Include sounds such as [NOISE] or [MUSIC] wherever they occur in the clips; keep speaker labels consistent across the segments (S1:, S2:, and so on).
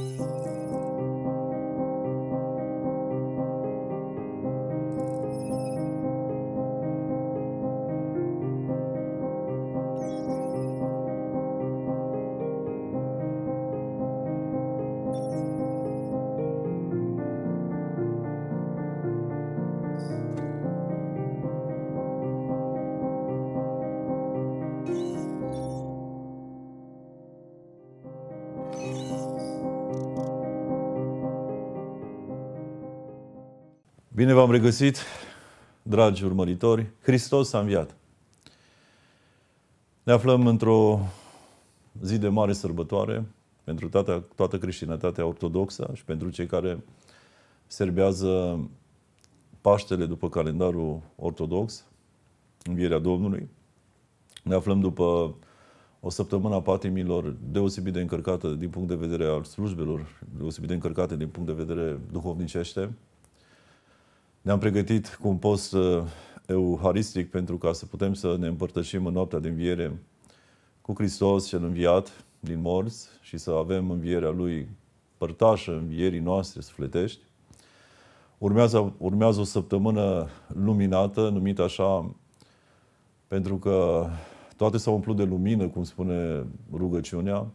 S1: you. Bine v-am regăsit, dragi urmăritori. Hristos a înviat. Ne aflăm într-o zi de mare sărbătoare pentru toată, toată creștinătatea ortodoxă și pentru cei care serbează Paștele după calendarul ortodox, Învierea Domnului. Ne aflăm după o săptămână a patimilor deosebit de încărcată din punct de vedere al slujbelor, deosebit de încărcate din punct de vedere duhovnicește, ne-am pregătit cu un post uh, euharistic pentru ca să putem să ne împărtășim în noaptea de înviere cu Hristos cel înviat din morți și să avem învierea Lui părtașă învierii noastre sufletești. Urmează, urmează o săptămână luminată, numită așa pentru că toate s-au umplut de lumină, cum spune rugăciunea,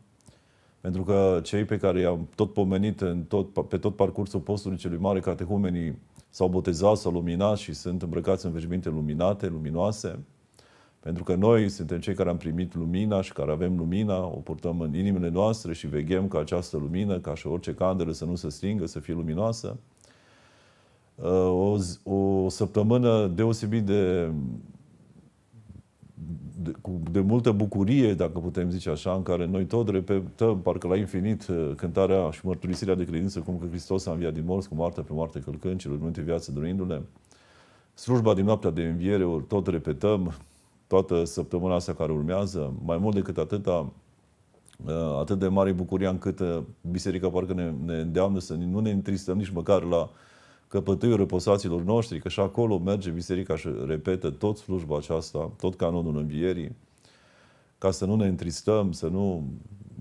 S1: pentru că cei pe care i-am tot pomenit în tot, pe tot parcursul postului celui mare, catehumenii s-au botezat, s-au luminat și sunt îmbrăcați în veșminte luminate, luminoase, pentru că noi suntem cei care am primit lumina și care avem lumina, o purtăm în inimile noastre și veghem ca această lumină, ca și orice candelă să nu se stingă, să fie luminoasă. Uh, o, o săptămână deosebit de de, cu, de multă bucurie, dacă putem zice așa, în care noi tot repetăm, parcă la infinit, uh, cântarea și mărturisirea de credință, cum că Hristos a înviat din morți, cu moartea pe moarte călcând, celor multe viață dorindu le Slujba din noaptea de înviere, ori tot repetăm, toată săptămâna asta care urmează, mai mult decât atâta, uh, atât de mare bucuria încât uh, biserica parcă ne, ne îndeamnă să nu ne întristăm nici măcar la uh, căpătâiul răposaților noștri, că și acolo merge biserica și repetă tot slujba aceasta, tot canonul învierii, ca să nu ne întristăm, să nu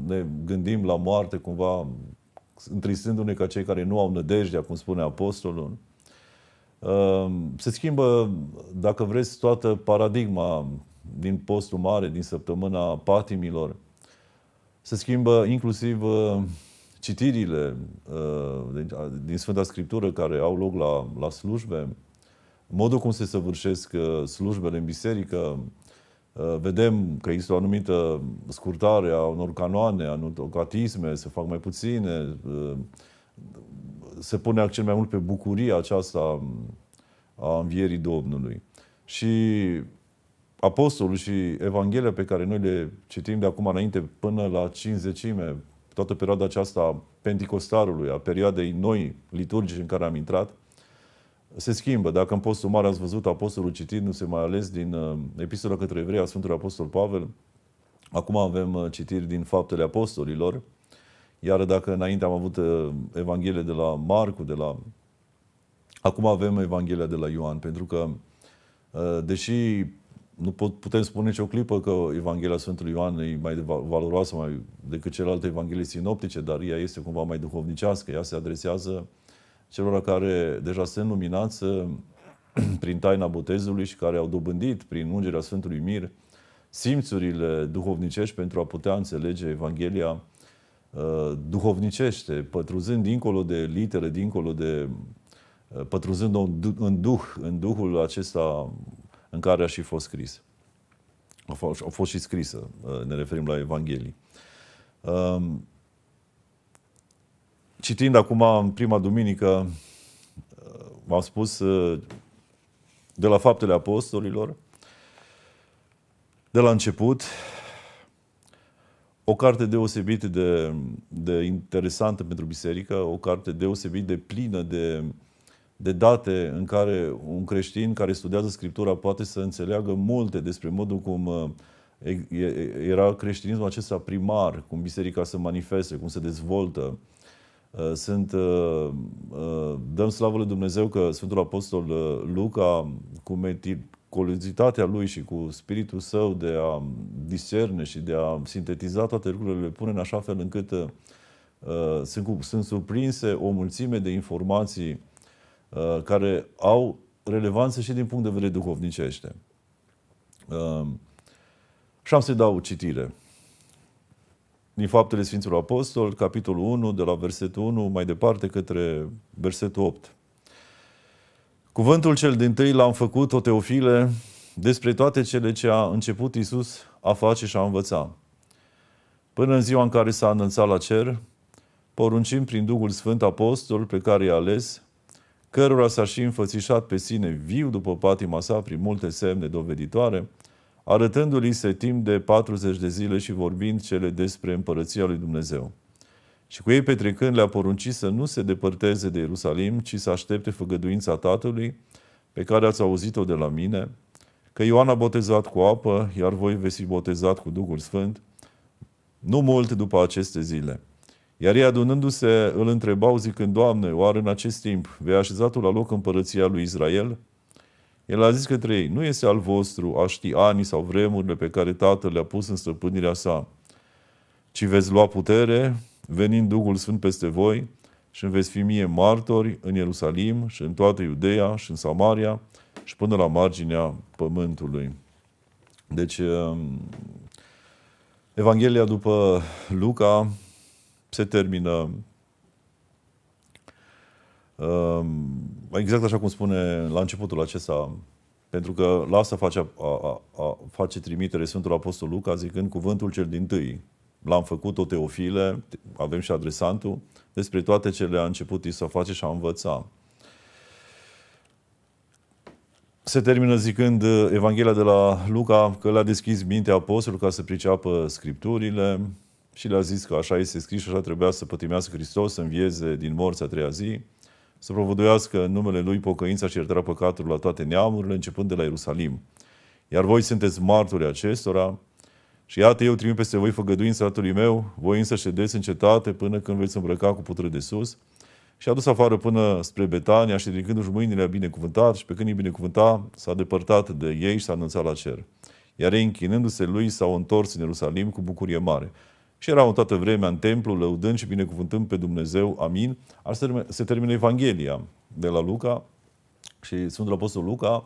S1: ne gândim la moarte cumva întristându-ne ca cei care nu au nădejdea, cum spune apostolul. Ehm, se schimbă, dacă vreți, toată paradigma din postul mare, din săptămâna patimilor. Se schimbă inclusiv ehm, citirile uh, uh, din Sfânta Scriptură care au loc la, la slujbe, modul cum se săvârșesc uh, slujbele în biserică, uh, vedem că există o anumită scurtare a unor canoane, a unor catisme, se fac mai puține, se pune accent mai mult pe bucuria aceasta a învierii Domnului. Și Apostolul și Evanghelia pe care noi le citim de acum înainte până la cinzecime, toată perioada aceasta a Pentecostarului, a perioadei noi liturgici în care am intrat, se schimbă. Dacă în postul mare ați văzut apostolul citit nu se mai ales din uh, epistola către evrei a Sfântului Apostol Pavel, acum avem uh, citiri din Faptele Apostolilor, iar dacă înainte am avut uh, de la Marcu, de la... Acum avem Evanghelia de la Ioan, pentru că uh, deși nu pot, putem spune nicio clipă că Evanghelia Sfântului Ioan e mai valoroasă mai decât celelalte Evanghelii sinoptice, dar ea este cumva mai duhovnicească. Ea se adresează celor care deja sunt luminați [CLEARS THROAT] prin taina botezului și care au dobândit prin ungerea Sfântului Mir simțurile duhovnicești pentru a putea înțelege Evanghelia uh, duhovnicește, pătruzând dincolo de litere, dincolo de uh, pătruzând în, duh, în Duhul acesta în care a și fost scris. A fost și scrisă, uh, ne referim la Evanghelii. Um, citind acum, în prima duminică, uh, v-am spus uh, de la Faptele Apostolilor, de la început, o carte deosebit de, de interesantă pentru biserică, o carte deosebit de plină de de date în care un creștin care studiază Scriptura poate să înțeleagă multe despre modul cum uh, era creștinismul acesta primar, cum biserica se manifeste, cum se dezvoltă. Uh, sunt, uh, dăm slavă lui Dumnezeu că Sfântul Apostol Luca, cu meticulozitatea lui și cu spiritul său de a discerne și de a sintetiza toate lucrurile, le pune în așa fel încât sunt, sunt surprinse o mulțime de informații Uh, care au relevanță și din punct de vedere duhovnicește. Um, și am să-i dau o citire. Din Faptele Sfinților Apostol, capitolul 1, de la versetul 1 mai departe către versetul 8. Cuvântul cel din tâi l-am făcut, o Teofile, despre toate cele ce a început Isus a face și a învăța. Până în ziua în care s-a înălțat la cer, poruncim prin Duhul Sfânt Apostol pe care i-a ales cărora s-a și înfățișat pe sine viu după patima sa prin multe semne doveditoare, arătându-li se timp de 40 de zile și vorbind cele despre împărăția lui Dumnezeu. Și cu ei petrecând le-a poruncit să nu se depărteze de Ierusalim, ci să aștepte făgăduința Tatălui, pe care ați auzit-o de la mine, că Ioan a botezat cu apă, iar voi veți fi botezat cu Duhul Sfânt, nu mult după aceste zile. Iar ei adunându-se îl întrebau zicând, Doamne, oare în acest timp vei așeza tu la loc împărăția lui Israel? El a zis către ei, nu este al vostru a ști anii sau vremurile pe care Tatăl le-a pus în stăpânirea sa, ci veți lua putere, venind Duhul Sfânt peste voi și veți fi mie martori în Ierusalim și în toată Iudeea și în Samaria și până la marginea pământului. Deci, um, Evanghelia după Luca se termină um, exact așa cum spune la începutul acesta, pentru că la asta face, a, a, a, face trimitere Sfântul Apostol Luca zicând cuvântul cel din tâi. L-am făcut o teofile, avem și adresantul, despre toate ce le-a început să face și a învăța. Se termină zicând Evanghelia de la Luca că le-a deschis mintea apostolului ca să priceapă scripturile, și le-a zis că așa este scris și așa trebuia să pătimească Hristos, să învieze din morți a treia zi, să provăduiască în numele Lui pocăința și iertarea păcatului la toate neamurile, începând de la Ierusalim. Iar voi sunteți martori acestora și iată eu trimit peste voi făgăduința satului meu, voi însă ședeți în cetate până când veți îmbrăca cu putere de sus. Și a dus afară până spre Betania și ridicându-și mâinile a binecuvântat și pe când îi binecuvânta s-a depărtat de ei și s-a anunțat la cer. Iar ei închinându-se lui s-au întors în Ierusalim cu bucurie mare și erau în toată vremea în templu, lăudând și binecuvântând pe Dumnezeu, amin, așa se termină Evanghelia de la Luca și Sfântul Apostol Luca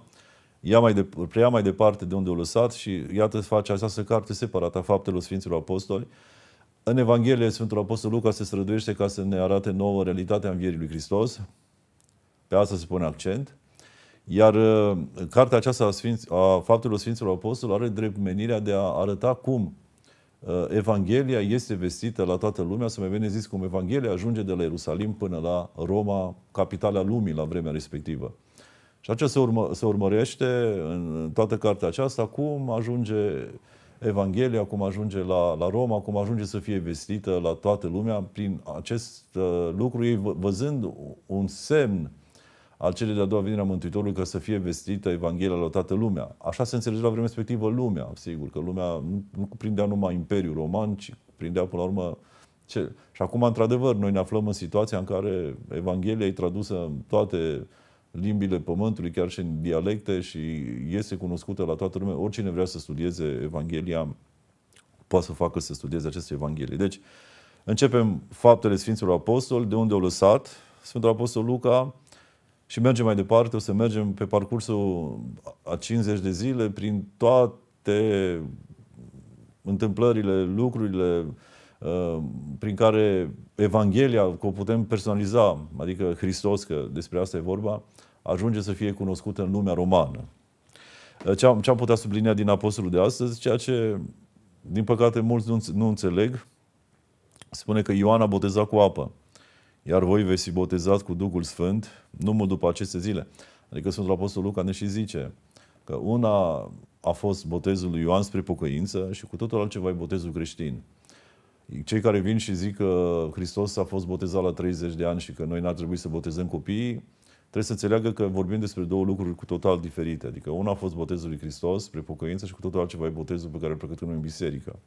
S1: ia mai de, preia mai departe de unde o lăsat și iată face această carte separată a faptelor Sfinților Apostoli. În Evanghelie Sfântul Apostol Luca se străduiește ca să ne arate nouă realitatea învierii lui Hristos. Pe asta se pune accent. Iar uh, cartea aceasta a, Sfinț, a faptelor Sfinților Apostoli are drept menirea de a arăta cum Uh, Evanghelia este vestită la toată lumea, să mai bine zis cum Evanghelia ajunge de la Ierusalim până la Roma, capitala lumii la vremea respectivă. Și aceea se, urmă, se urmărește în toată cartea aceasta cum ajunge Evanghelia, cum ajunge la, la Roma, cum ajunge să fie vestită la toată lumea. Prin acest uh, lucru, ei văzând un semn al celei de-a doua venire a Mântuitorului ca să fie vestită Evanghelia la toată lumea. Așa se înțelege la vremea respectivă lumea, sigur, că lumea nu, cuprindea numai Imperiul Roman, ci cuprindea până la urmă ce? Și acum, într-adevăr, noi ne aflăm în situația în care Evanghelia e tradusă în toate limbile pământului, chiar și în dialecte și este cunoscută la toată lumea. Oricine vrea să studieze Evanghelia poate să facă să studieze aceste Evanghelie. Deci, începem faptele Sfinților Apostoli, de unde au lăsat Sfântul Apostol Luca, și mergem mai departe, o să mergem pe parcursul a 50 de zile prin toate întâmplările, lucrurile uh, prin care Evanghelia, că o putem personaliza, adică Hristos, că despre asta e vorba, ajunge să fie cunoscută în lumea romană. Uh, ce am, ce putea sublinia din apostolul de astăzi, ceea ce, din păcate, mulți nu, nu înțeleg, spune că Ioan a botezat cu apă iar voi veți fi botezați cu Duhul Sfânt numai după aceste zile. Adică Sfântul Apostol Luca ne și zice că una a fost botezul lui Ioan spre pocăință și cu totul altceva e botezul creștin. Cei care vin și zic că Hristos a fost botezat la 30 de ani și că noi n-ar trebui să botezăm copiii, trebuie să înțeleagă că vorbim despre două lucruri cu total diferite. Adică una a fost botezul lui Hristos spre pocăință și cu totul altceva e botezul pe care îl pregătim în biserică.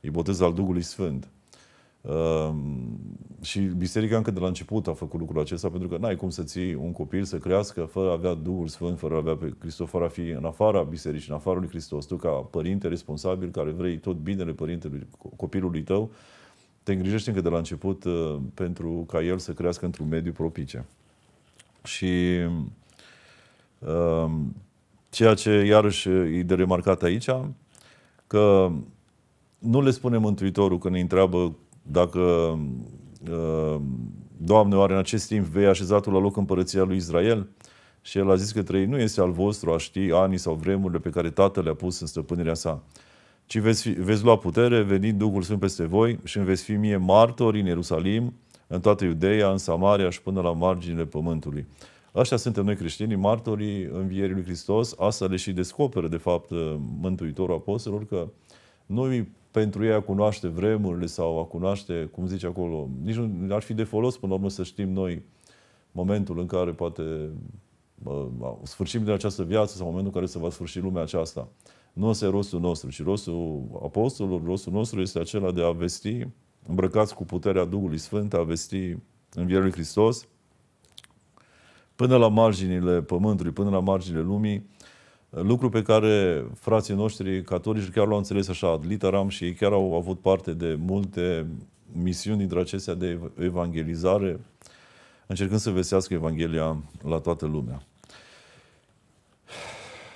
S1: E botezul al Duhului Sfânt. Ehm, și biserica încă de la început a făcut lucrul acesta, pentru că n-ai cum să ții un copil să crească fără a avea Duhul Sfânt, fără a avea pe Hristos, fără a fi în afara bisericii, în afara lui Hristos. Tu, ca părinte responsabil, care vrei tot binele părintelui, copilului tău, te îngrijești încă de la început eh, pentru ca el să crească într-un mediu propice. Și ehm, ceea ce iarăși e de remarcat aici, că nu le spune Mântuitorul când îi întreabă dacă uh, Doamne, oare în acest timp vei așeza tu la loc împărăția lui Israel? Și el a zis că trei nu este al vostru a ști anii sau vremurile pe care Tatăl le-a pus în stăpânirea sa, ci veți, fi, veți lua putere, venind Duhul Sfânt peste voi și îmi veți fi mie martori în Ierusalim, în toată Iudeea, în Samaria și până la marginile pământului. Așa suntem noi creștinii, martorii învierii lui Hristos. Asta le și descoperă, de fapt, Mântuitorul Apostolilor, că noi pentru ei a cunoaște vremurile sau a cunoaște, cum zice acolo, nici nu ar fi de folos până la urmă să știm noi momentul în care poate sfârșim din această viață sau momentul în care se va sfârși lumea aceasta. Nu este rostul nostru, ci rostul apostolului, rostul nostru este acela de a vesti, îmbrăcați cu puterea Duhului Sfânt, a vesti în lui Hristos, până la marginile pământului, până la marginile lumii, Lucru pe care frații noștri catolici chiar l-au înțeles așa ad literam și ei chiar au avut parte de multe misiuni dintre acestea de evangelizare, încercând să vestească Evanghelia la toată lumea.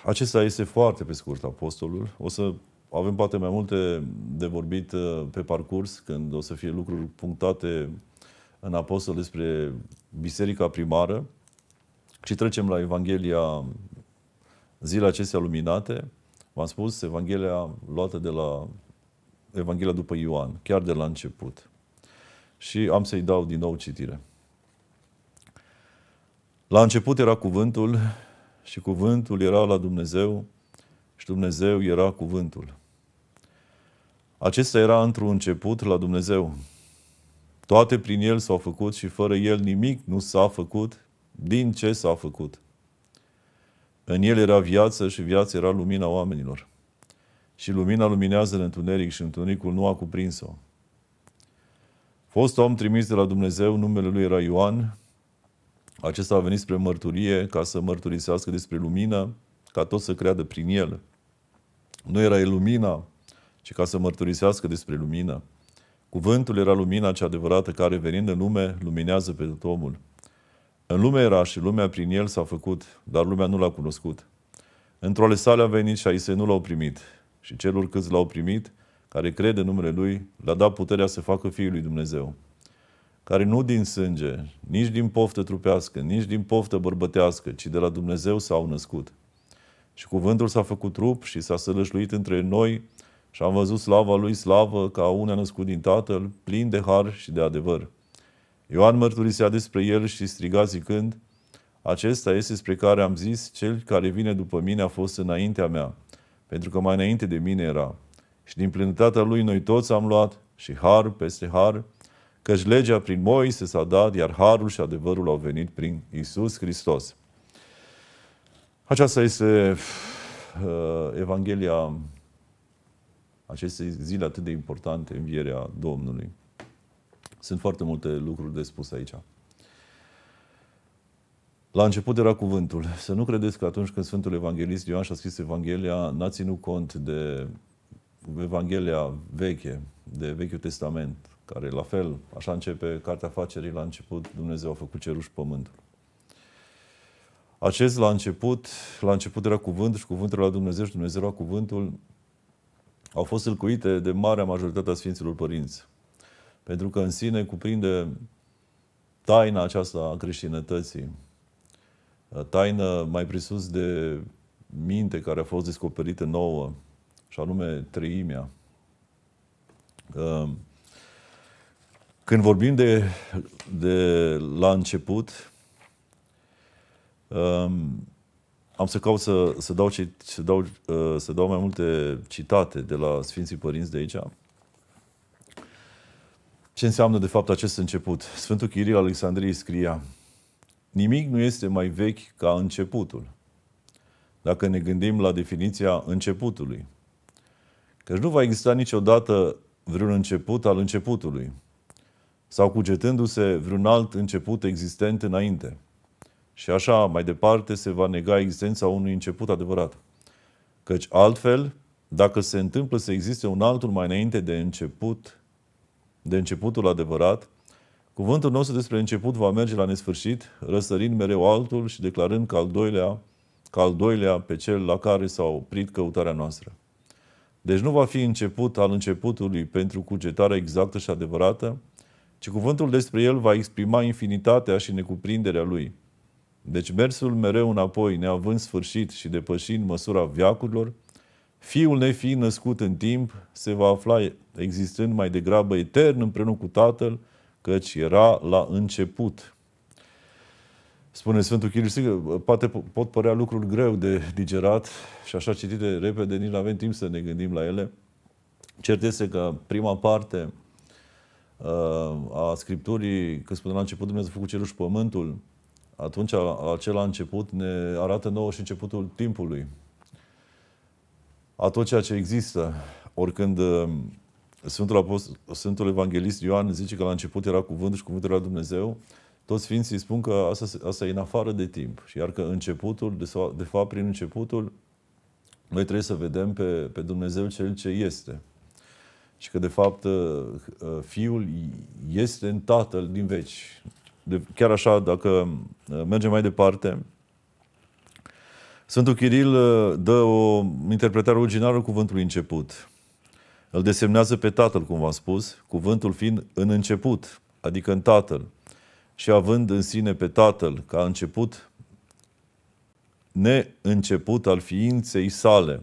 S1: Acesta este foarte pe scurt apostolul. O să avem poate mai multe de vorbit uh, pe parcurs, când o să fie lucruri punctate în apostol despre biserica primară. Și trecem la Evanghelia zilele acestea luminate, v-am spus, Evanghelia luată de la Evanghelia după Ioan, chiar de la început. Și am să-i dau din nou citire. La început era cuvântul și cuvântul era la Dumnezeu și Dumnezeu era cuvântul. Acesta era într-un început la Dumnezeu. Toate prin El s-au făcut și fără El nimic nu s-a făcut din ce s-a făcut. În el era viață și viața era lumina oamenilor. Și lumina luminează în întuneric și întunericul nu a cuprins-o. Fost om trimis de la Dumnezeu, numele lui era Ioan. Acesta a venit spre mărturie ca să mărturisească despre lumină, ca tot să creadă prin el. Nu era el lumina, ci ca să mărturisească despre lumină. Cuvântul era lumina cea adevărată care, venind în lume, luminează pe tot omul. În lume era și lumea prin el s-a făcut, dar lumea nu l-a cunoscut. Într-o ale sale a venit și a nu l-au primit. Și celor câți l-au primit, care crede în numele lui, l-a dat puterea să facă Fiul lui Dumnezeu, care nu din sânge, nici din poftă trupească, nici din poftă bărbătească, ci de la Dumnezeu s-au născut. Și cuvântul s-a făcut trup și s-a sălășluit între noi și am văzut slava lui slavă ca una născut din Tatăl, plin de har și de adevăr. Ioan mărturisea despre el și striga zicând, acesta este spre care am zis, cel care vine după mine a fost înaintea mea, pentru că mai înainte de mine era. Și din plinătatea lui noi toți am luat și har peste har, căci legea prin Moise s-a dat, iar harul și adevărul au venit prin Isus Hristos. Aceasta este uh, Evanghelia acestei zile atât de importante, în vierea Domnului. Sunt foarte multe lucruri de spus aici. La început era cuvântul. Să nu credeți că atunci când Sfântul Evanghelist Ioan și-a scris Evanghelia, n-a ținut cont de Evanghelia veche, de Vechiul Testament, care la fel, așa începe Cartea Facerii, la început Dumnezeu a făcut cerul și pământul. Acest la început, la început era cuvânt și cuvântul la Dumnezeu și Dumnezeu era cuvântul, au fost îlcuite de marea majoritate a Sfinților Părinți pentru că în sine cuprinde taina aceasta a creștinătății, taină mai presus de minte care a fost descoperită nouă, și anume treimea. Când vorbim de, de la început, am să caut să, să, dau, să, dau, să dau mai multe citate de la Sfinții Părinți de aici. Ce înseamnă de fapt acest început? Sfântul Chiril Alexandriei scria Nimic nu este mai vechi ca începutul. Dacă ne gândim la definiția începutului. Că nu va exista niciodată vreun început al începutului sau cugetându-se vreun alt început existent înainte. Și așa, mai departe, se va nega existența unui început adevărat. Căci altfel, dacă se întâmplă să existe un altul mai înainte de început, de începutul adevărat, cuvântul nostru despre început va merge la nesfârșit, răsărind mereu altul și declarând că al doilea, că al doilea pe cel la care s-a oprit căutarea noastră. Deci nu va fi început al începutului pentru cugetarea exactă și adevărată, ci cuvântul despre el va exprima infinitatea și necuprinderea lui. Deci mersul mereu înapoi, neavând sfârșit și depășind măsura viacurilor, Fiul nefiind născut în timp, se va afla existând mai degrabă etern împreună cu Tatăl, căci era la început. Spune Sfântul Chiriu, sigur, poate pot părea lucruri greu de digerat și așa citite repede, nici nu avem timp să ne gândim la ele. Cert este că prima parte uh, a Scripturii, când spune la început Dumnezeu a făcut cerul și pământul, atunci acela început ne arată nouă și începutul timpului, a tot ceea ce există. Oricând uh, Sfântul, Apostol, Sfântul Evanghelist Ioan zice că la început era cuvântul și cuvântul era Dumnezeu, toți ființii spun că asta, asta e în afară de timp. Și iar că începutul, de, de fapt prin începutul, noi trebuie să vedem pe, pe Dumnezeu Cel ce este. Și că de fapt uh, uh, Fiul este în Tatăl din veci. De, chiar așa, dacă mergem mai departe, Sfântul Chiril uh, dă o interpretare originală cuvântului început. Îl desemnează pe Tatăl, cum v-am spus, cuvântul fiind în început, adică în Tatăl. Și având în sine pe Tatăl ca început, neînceput al ființei sale.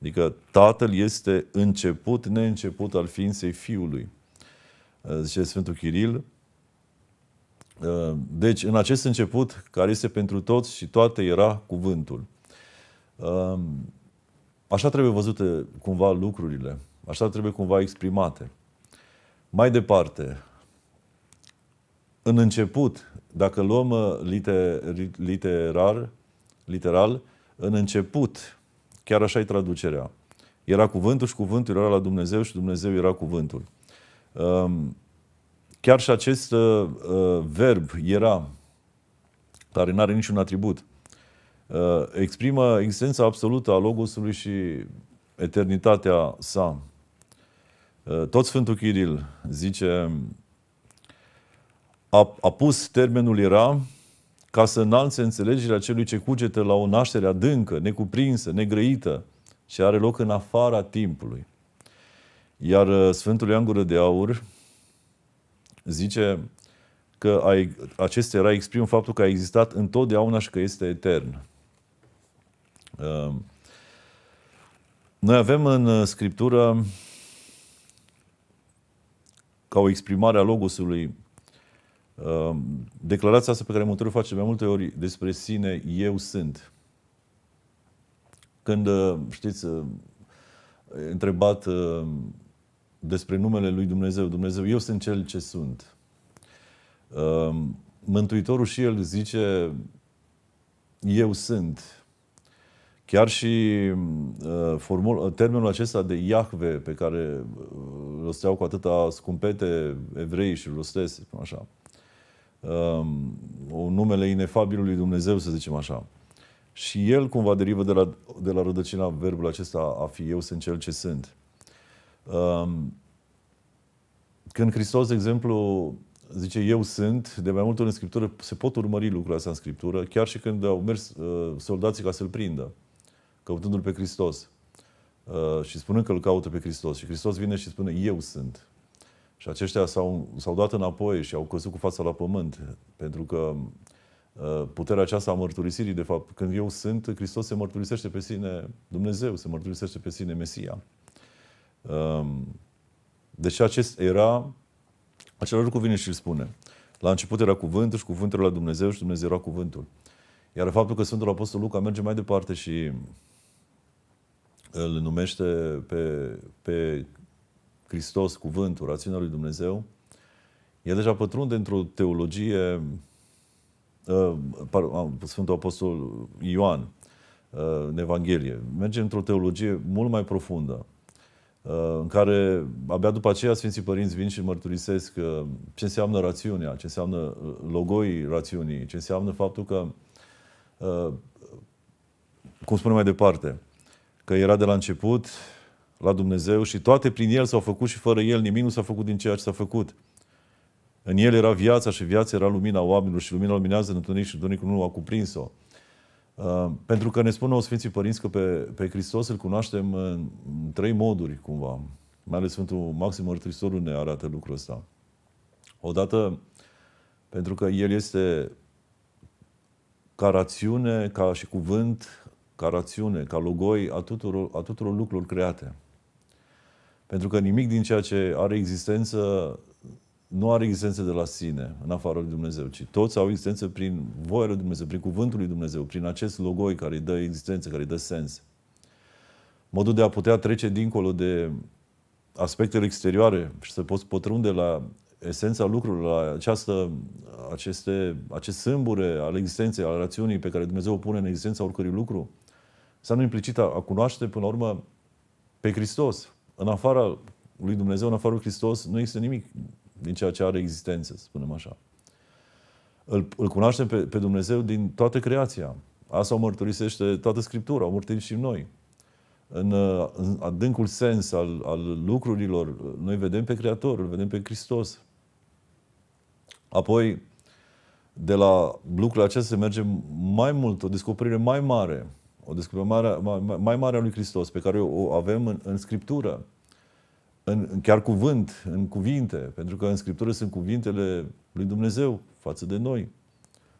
S1: Adică Tatăl este început, neînceput al ființei Fiului. Uh, zice Sfântul Chiril, Uh, deci, în acest început, care este pentru toți și toate, era cuvântul. Uh, așa trebuie văzute cumva lucrurile, așa trebuie cumva exprimate. Mai departe, în început, dacă luăm uh, liter, literar, literal, în început, chiar așa e traducerea. Era cuvântul și cuvântul era la Dumnezeu și Dumnezeu era cuvântul. Chiar și acest uh, uh verb, era, care nu are niciun atribut, uh, exprimă existența absolută a Logosului și eternitatea sa. Uh, tot Sfântul Chiril zice, a, a pus termenul era ca să înalțe înțelegerea celui ce cugete la o naștere adâncă, necuprinsă, negrăită și are loc în afara timpului. Iar uh, Sfântul Ioan Gură de Aur, zice că ai, acest rai exprimă faptul că a existat întotdeauna și că este etern. Um, noi avem în uh, Scriptură ca o exprimare a logosului um, declarația asta pe care Mântuitorul face mai multe ori despre sine, eu sunt. Când, uh, știți, uh, întrebat despre numele lui Dumnezeu. Dumnezeu, eu sunt cel ce sunt. Um, Mântuitorul și el zice, eu sunt. Chiar și uh, formul, uh, termenul acesta de Iahve, pe care rosteau uh, cu atâta scumpete evrei și rostesc, așa, um, numele inefabilului Dumnezeu, să zicem așa. Și el cumva derivă de la, de la rădăcina verbul acesta a fi eu sunt cel ce sunt. Um, când Hristos, de exemplu, zice eu sunt, de mai multe ori în Scriptură se pot urmări lucrurile astea în Scriptură, chiar și când au mers uh, soldații ca să-L prindă, căutându-L pe Hristos. Uh, și spunând că îl caută pe Hristos. Și Hristos vine și spune, eu sunt. Și aceștia s-au, s-au dat înapoi și au căzut cu fața la pământ, pentru că uh, puterea aceasta a mărturisirii, de fapt, când eu sunt, Hristos se mărturisește pe sine, Dumnezeu se mărturisește pe sine, Mesia. Deci acest era, acel lucru vine și îl spune. La început era cuvântul și cuvântul la Dumnezeu și Dumnezeu era cuvântul. Iar faptul că Sfântul Apostol Luca merge mai departe și îl numește pe, pe Hristos cuvântul, rațiunea lui Dumnezeu, el deja pătrunde într-o teologie, ehm, Sfântul Apostol Ioan, ehm, în Evanghelie, merge într-o teologie mult mai profundă în care abia după aceea Sfinții Părinți vin și mărturisesc uh, ce înseamnă rațiunea, ce înseamnă uh, logoii rațiunii, ce înseamnă faptul că, uh, cum spunem mai departe, că era de la început la Dumnezeu și toate prin El s-au făcut și fără El nimic nu s-a făcut din ceea ce s-a făcut. În El era viața și viața era lumina oamenilor și lumina luminează în întuneric și întunericul nu a cuprins-o. Uh, pentru că ne spun o Sfinții Părinți că pe, pe Hristos îl cunoaștem în trei moduri, cumva. Mai ales Sfântul Maxim Mărturitorul ne arată lucrul ăsta. Odată, pentru că El este ca rațiune, ca și cuvânt, ca rațiune, ca logoi a tuturor, a tuturor lucrurilor create. Pentru că nimic din ceea ce are existență nu are existență de la sine, în afara lui Dumnezeu, ci toți au existență prin voia lui Dumnezeu, prin cuvântul lui Dumnezeu, prin acest logoi care îi dă existență, care îi dă sens. Modul de a putea trece dincolo de aspectele exterioare și să poți pătrunde la esența lucrurilor, la această, aceste, acest sâmbure al existenței, al rațiunii pe care Dumnezeu o pune în existența oricărui lucru, nu implicit a, a cunoaște, până la urmă, pe Hristos. În afara lui Dumnezeu, în afara lui Hristos, nu există nimic din ceea ce are existență, să spunem așa. Îl, îl cunoaștem pe, pe Dumnezeu din toată creația. Asta o mărturisește toată Scriptura, o mărturisim noi. În, în adâncul sens al, al lucrurilor, noi vedem pe Creator, îl vedem pe Hristos. Apoi, de la lucrurile acesta se merge mai mult, o descoperire mai mare, o descoperire mai, mai, mai mare a lui Hristos, pe care o avem în, în Scriptură în, chiar cuvânt, în cuvinte, pentru că în Scriptură sunt cuvintele lui Dumnezeu față de noi.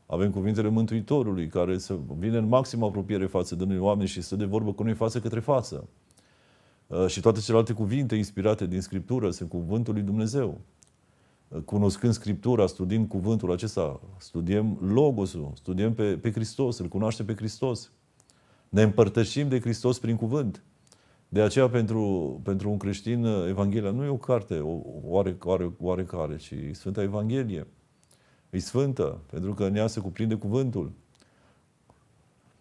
S1: Avem cuvintele Mântuitorului, care să vine în maximă apropiere față de noi oameni și să de vorbă cu noi față către față. Uh, și toate celelalte cuvinte inspirate din Scriptură sunt cuvântul lui Dumnezeu. Uh, cunoscând Scriptura, studiind cuvântul acesta, studiem Logosul, studiem pe, pe Hristos, îl cunoaște pe Hristos. Ne împărtășim de Hristos prin cuvânt. De aceea, pentru, pentru un creștin, uh, Evanghelia nu e o carte o, oare, oare, oarecare, ci Sfânta Evanghelie. E sfântă, pentru că în ea se cuprinde cuvântul.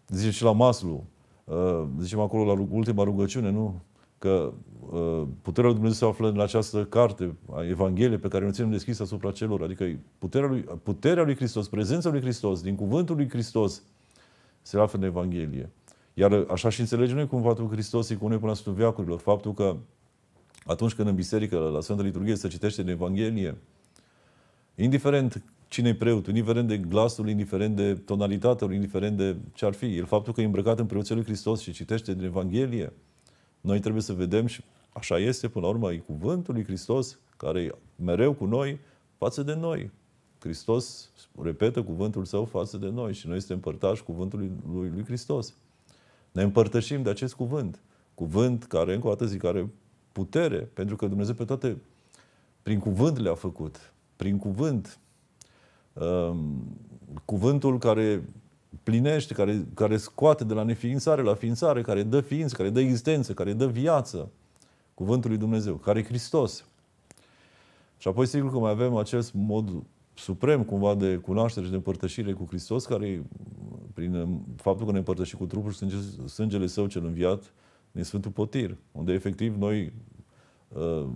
S1: Zice și la Maslu, uh, zicem acolo la ultima rugăciune, nu? Că uh, puterea lui Dumnezeu se află în această carte a Evangheliei pe care o ținem deschisă asupra celor. Adică puterea lui, puterea lui Hristos, prezența lui Hristos, din cuvântul lui Hristos, se află în Evanghelie. Iar așa și înțelegem noi cum faptul Hristos, cu noi până la Veacurilor. Faptul că atunci când în biserică, la Sfânta Liturghie, se citește în Evanghelie, indiferent cine e preotul, indiferent de glasul, indiferent de tonalitatea, indiferent de ce ar fi, el faptul că e îmbrăcat în preoțelul lui Hristos și citește din Evanghelie, noi trebuie să vedem și așa este, până la urmă, e cuvântul lui Hristos, care e mereu cu noi, față de noi. Hristos repetă cuvântul său față de noi și noi suntem părtași cuvântului lui, lui Hristos. Ne împărtășim de acest cuvânt. Cuvânt care, încă o dată zic, are putere, pentru că Dumnezeu pe toate, prin cuvânt le-a făcut. Prin cuvânt. Ehm, cuvântul care plinește, care, care scoate de la neființare la ființare, care dă ființă, care dă existență, care dă viață. Cuvântul lui Dumnezeu, care e Hristos. Și apoi, sigur că mai avem acest mod suprem cumva de cunoaștere și de împărtășire cu Hristos, care e prin um, faptul că ne împărtășim cu trupul și sânge, sângele său cel înviat din Sfântul Potir, unde efectiv noi uh,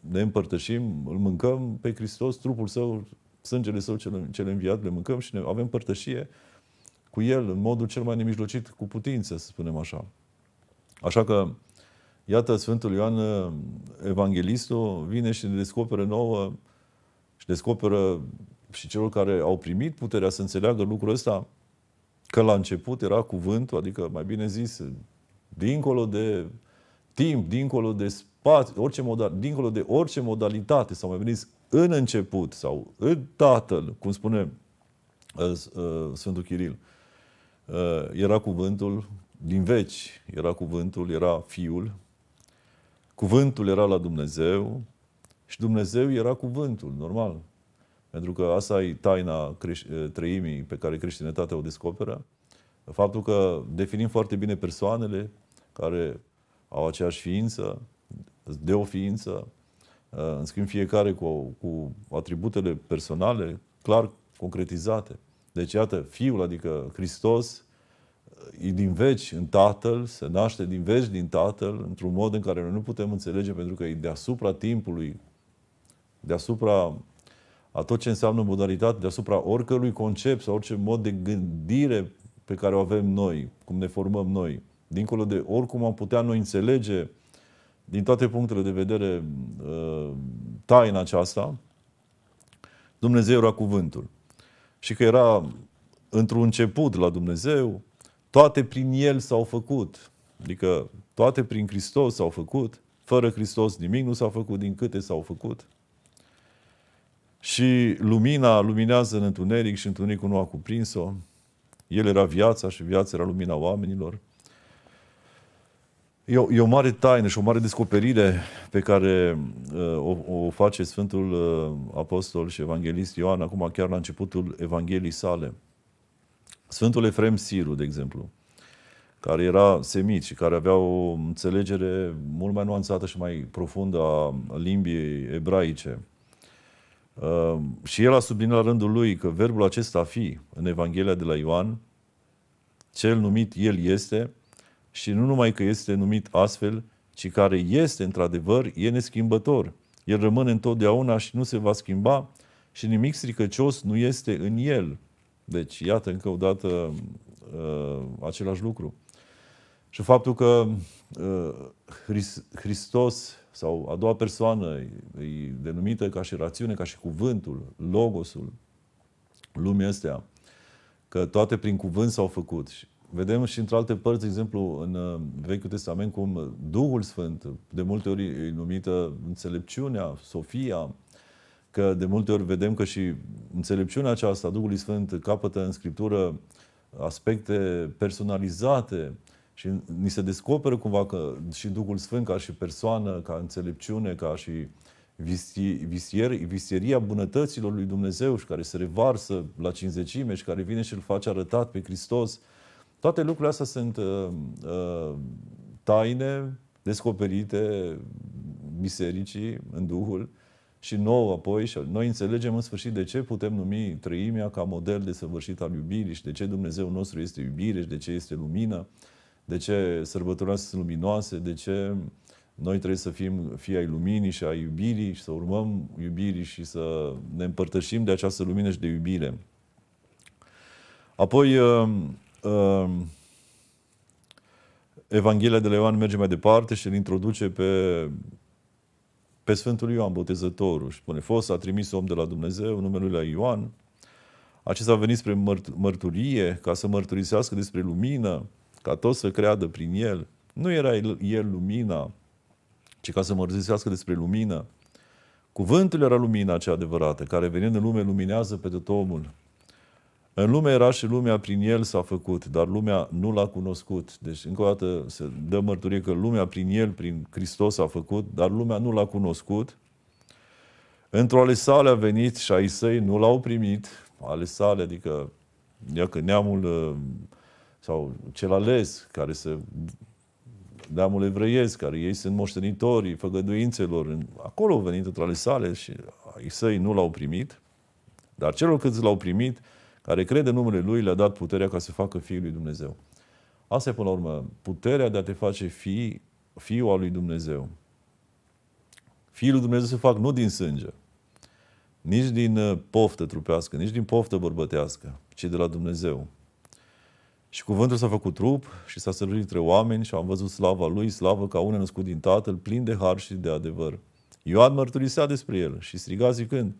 S1: ne împărtășim, îl mâncăm pe Hristos, trupul său, sângele său cel, cel înviat, le mâncăm și ne avem părtășie cu el în modul cel mai nemijlocit cu putință, să spunem așa. Așa că, iată, Sfântul Ioan uh, Evanghelistul vine și ne descoperă nouă și descoperă și celor care au primit puterea să înțeleagă lucrul ăsta, că la început era cuvântul, adică mai bine zis, dincolo de timp, dincolo de spațiu, orice modal, dincolo de orice modalitate, sau mai bine zis, în început, sau în Tatăl, cum spune uh, uh, Sfântul Chiril, uh, era cuvântul din veci, era cuvântul, era Fiul, cuvântul era la Dumnezeu și Dumnezeu era cuvântul, normal. Pentru că asta e taina trăimii pe care creștinătatea o descoperă. Faptul că definim foarte bine persoanele care au aceeași ființă, de o ființă, în schimb fiecare cu, cu atributele personale clar concretizate. Deci, iată, Fiul, adică Hristos, e din veci în Tatăl, se naște din veci din Tatăl, într-un mod în care noi nu putem înțelege pentru că e deasupra timpului, deasupra a tot ce înseamnă modalitate deasupra oricărui concept sau orice mod de gândire pe care o avem noi, cum ne formăm noi, dincolo de oricum am putea noi înțelege din toate punctele de vedere uh, taina aceasta, Dumnezeu era cuvântul. Și că era într-un început la Dumnezeu, toate prin El s-au făcut. Adică toate prin Hristos s-au făcut. Fără Hristos nimic nu s-a făcut din câte s-au făcut. Și lumina luminează în întuneric și întunericul nu a cuprins-o. El era viața și viața era lumina oamenilor. E o, e o mare taină și o mare descoperire pe care uh, o, o face Sfântul uh, Apostol și Evanghelist Ioan acum chiar la începutul Evangheliei sale. Sfântul Efrem Siru, de exemplu, care era semit și care avea o înțelegere mult mai nuanțată și mai profundă a limbii ebraice, Ehm, și el a subliniat la rândul lui că verbul acesta fi în Evanghelia de la Ioan, cel numit el este, și nu numai că este numit astfel, ci care este într-adevăr, e neschimbător. El rămâne întotdeauna și nu se va schimba și nimic stricăcios nu este în el. Deci, iată încă o dată uh, același lucru. Și faptul că uh, Hristos sau a doua persoană e denumită ca și rațiune, ca și cuvântul, logosul lumii astea, că toate prin cuvânt s-au făcut. Și vedem și într alte părți, de exemplu, în uh, Vechiul Testament, cum Duhul Sfânt, de multe ori e numită înțelepciunea, Sofia, că de multe ori vedem că și înțelepciunea aceasta, Duhului Sfânt, capătă în Scriptură aspecte personalizate, uh, și ni se descoperă cumva că și Duhul Sfânt ca și persoană, ca înțelepciune, ca și visier, visieria bunătăților lui Dumnezeu și care se revarsă la cinzecime și care vine și îl face arătat pe Hristos. Toate lucrurile astea sunt uh, uh, taine descoperite bisericii în Duhul și nouă apoi și noi înțelegem în sfârșit de ce putem numi trăimea ca model de săvârșit al iubirii și de ce Dumnezeu nostru este iubire și de ce este lumină. Uh, de ce sărbătorile sunt luminoase, de ce noi trebuie să fim fii ai luminii și ai iubirii și să urmăm iubirii și să ne împărtășim de această lumină și de iubire. Apoi, uh, uh, Evanghelia de la Ioan merge mai departe și îl introduce pe, pe Sfântul Ioan Botezătorul și spune, fost a trimis om de la Dumnezeu, numele lui Ioan, acesta a venit spre mărturie, ca să mărturisească despre lumină, ca toți să creadă prin el. Nu era el, el lumina, ci ca să mărturisească despre lumină. Cuvântul era lumina cea adevărată, care venind în lume luminează pe tot omul. În lume era și lumea prin el s-a făcut, dar lumea nu l-a cunoscut. Deci, încă o dată se dă mărturie că lumea prin el, prin Hristos s-a făcut, dar lumea nu l-a cunoscut. Într-o ale sale a venit și ai săi nu l-au primit, ale sale, adică, ia că neamul uh, sau cel ales, care să neamul evreiesc, care ei sunt moștenitorii făgăduințelor, acolo au venit între ale sale și ai săi nu l-au primit, dar celor câți l-au primit, care crede în numele Lui, le-a dat puterea ca să facă Fiul lui Dumnezeu. Asta e, până la urmă, puterea de a te face fi, fiul al lui Dumnezeu. Fiul lui Dumnezeu se fac nu din sânge, nici din uh, poftă trupească, nici din poftă bărbătească, ci de la Dumnezeu. Și cuvântul s-a făcut trup și s-a săruit între oameni și am văzut slava lui, slavă ca unul născut din Tatăl, plin de har și de adevăr. Ioan mărturisea despre el și striga zicând,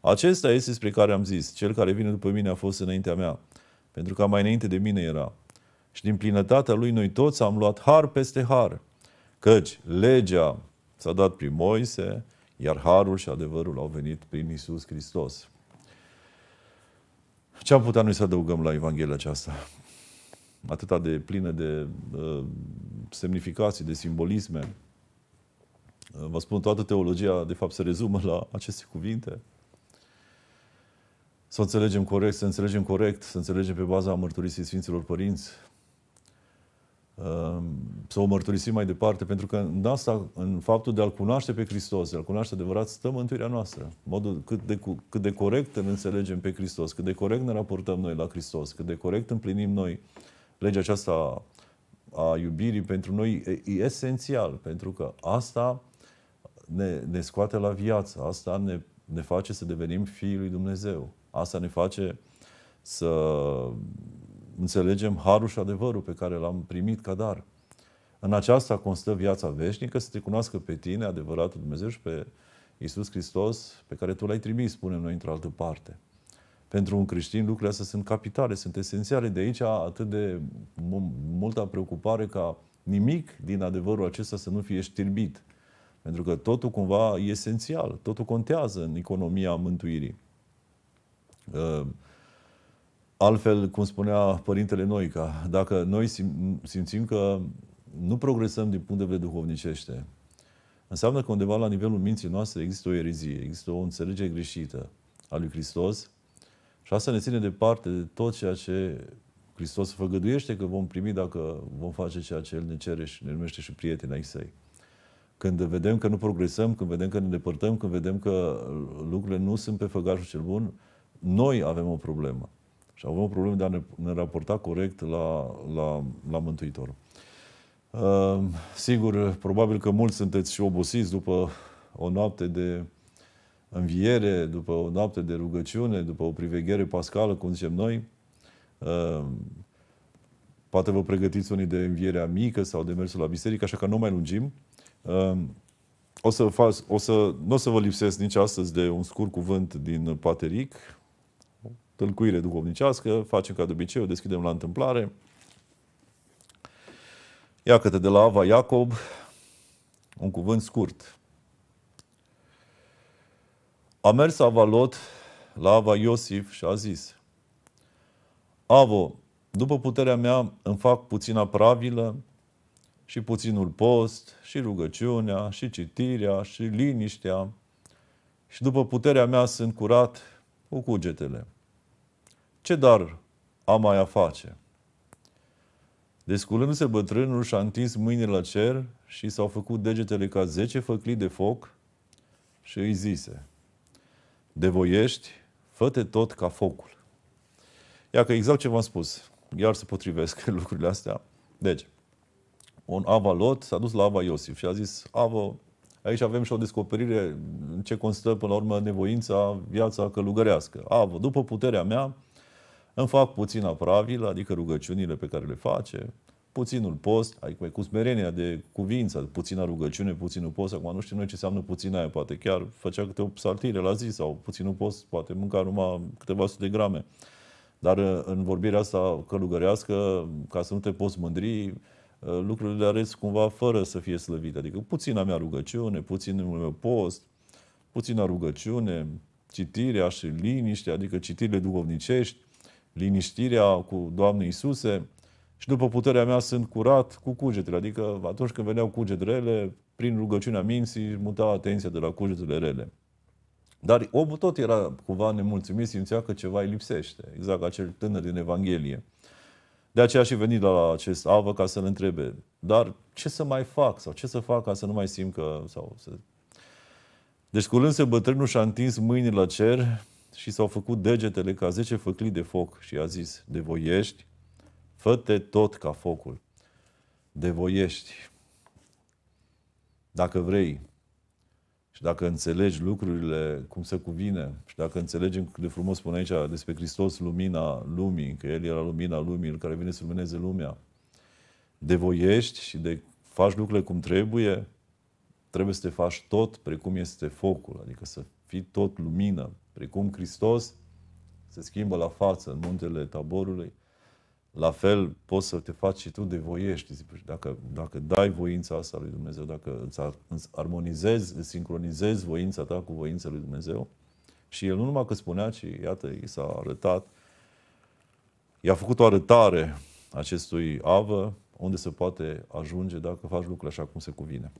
S1: Acesta este despre care am zis, cel care vine după mine a fost înaintea mea, pentru că mai înainte de mine era. Și din plinătatea lui noi toți am luat har peste har, căci legea s-a dat prin Moise, iar harul și adevărul au venit prin Isus Hristos. Ce am putea noi să adăugăm la Evanghelia aceasta? atâta de plină de uh, semnificații, de simbolisme. Uh, vă spun, toată teologia, de fapt, se rezumă la aceste cuvinte. Să înțelegem corect, să înțelegem corect, să înțelegem pe baza mărturisii Sfinților Părinți, uh, să o mărturisim mai departe, pentru că în asta, în faptul de a-L cunoaște pe Hristos, de a-L cunoaște adevărat, stă mântuirea noastră. Modul cât de, cât de corect îl înțelegem pe Hristos, cât de corect ne raportăm noi la Hristos, cât de corect împlinim noi uh, legea aceasta a iubirii pentru noi e esențial, pentru că asta ne, ne scoate la viață, asta ne, ne face să devenim fiii lui Dumnezeu, asta ne face să înțelegem harul și adevărul pe care l-am primit ca dar. În aceasta constă viața veșnică, să te cunoască pe tine, adevăratul Dumnezeu și pe Iisus Hristos, pe care Tu l-ai trimis, spunem noi într-o altă parte pentru un creștin lucrurile astea sunt capitale, sunt esențiale. De aici atât de multă preocupare ca nimic din adevărul acesta să nu fie știrbit. Pentru că totul cumva e esențial, totul contează în economia mântuirii. Uh, altfel, cum spunea Părintele Noica, dacă noi sim- simțim că nu progresăm din punct de vedere duhovnicește, înseamnă că undeva la nivelul minții noastre există o erezie, există o înțelegere greșită a lui Hristos și asta ne ține departe de tot ceea ce Hristos făgăduiește că vom primi dacă vom face ceea ce El ne cere și ne numește și prieteni ai săi. Când vedem că nu progresăm, când vedem că ne depărtăm, când vedem că lucrurile nu sunt pe făgașul cel bun, noi avem o problemă. Și avem o problemă de a ne, ne raporta corect la, la, la Mântuitor. Uh, ehm, sigur, probabil că mulți sunteți și obosiți după o noapte de înviere, după o noapte de rugăciune, după o priveghere pascală, cum zicem noi, uh, poate vă pregătiți unii de învierea mică sau de mersul la biserică, așa că nu mai lungim. Uh, o să, fac, o să, nu o să vă lipsesc nici astăzi de un scurt cuvânt din Pateric, tâlcuire duhovnicească, facem ca de obicei, o deschidem la întâmplare. Ia te de la Ava Iacob, un cuvânt scurt. A mers Avalot la Ava Iosif și a zis, Avo, după puterea mea îmi fac puțina pravilă și puținul post și rugăciunea și citirea și liniștea și după puterea mea sunt curat cu cugetele. Ce dar am mai a face? Desculându-se bătrânul și-a întins mâinile la cer și s-au făcut degetele ca zece făclii de foc și îi zise – de voiești, fă tot ca focul. Iacă că exact ce v-am spus, iar se potrivesc [LAUGHS] lucrurile astea. Deci, un Ava Lot s-a dus la Ava Iosif și a zis, Ava, aici avem și o descoperire în ce constă până la urmă nevoința, viața călugărească. Ava, după puterea mea, îmi fac puțin apravil, adică rugăciunile pe care le face, puținul post, adică cu smerenia de cuvință, puțină rugăciune, puținul post, acum nu știu noi ce înseamnă puțin aia, poate chiar făcea câte o saltire la zi sau puținul post, poate mânca numai câteva sute de grame. Dar uh, în vorbirea asta călugărească, ca să nu te poți mândri, uh, lucrurile le arăți cumva fără să fie slăvite. Adică puțina mea rugăciune, puținul uh, meu post, puțină rugăciune, citirea și liniște, adică citirile duhovnicești, liniștirea cu Doamne Iisuse, și după puterea mea sunt curat cu cugetele. Adică atunci când veneau cugetele rele, prin rugăciunea minții, muta atenția de la cugetele rele. Dar omul tot era cumva nemulțumit, simțea că ceva îi lipsește. Exact acel tânăr din Evanghelie. De aceea și venit la acest avă ca să-l întrebe, dar ce să mai fac sau ce să fac ca să nu mai simt că... Sau să... Deci cu se bătrânul și-a întins mâinile la cer și s-au făcut degetele ca zece făclii de foc și a zis, de voiești Fă-te tot ca focul. Devoiești. Dacă vrei și dacă înțelegi lucrurile cum se cuvine și dacă înțelegem cât de frumos spune aici despre Hristos, lumina lumii, că El era lumina lumii, care vine să lumineze lumea, devoiești și de faci lucrurile cum trebuie, trebuie să te faci tot precum este focul, adică să fii tot lumină, precum Hristos se schimbă la față în muntele taborului, la fel poți să te faci și tu de voiești. Păi, dacă, dacă dai voința asta lui Dumnezeu, dacă îți, îți armonizezi, îți sincronizezi voința ta cu voința lui Dumnezeu, și el nu numai că spunea, ci iată, i s-a arătat, i-a făcut o arătare acestui avă, unde se poate ajunge dacă faci lucrurile așa cum se cuvine.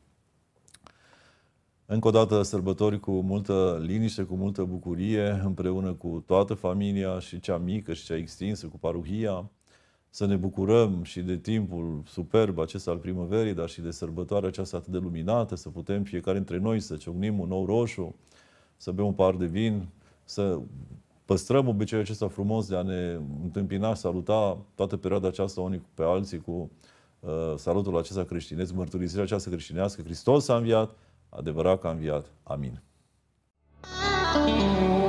S1: Încă o dată sărbători cu multă liniște, cu multă bucurie, împreună cu toată familia și cea mică și cea extinsă, cu paruhia, să ne bucurăm și de timpul superb acesta al primăverii, dar și de sărbătoarea aceasta atât de luminată, să putem fiecare dintre noi să ciocnim un nou roșu, să bem un par de vin, să păstrăm obiceiul acesta frumos de a ne întâmpina, saluta toată perioada aceasta unii pe alții cu uh, salutul acesta creștinesc, mărturisirea aceasta creștinească. Hristos a înviat, adevărat că a înviat. Amin. Amin.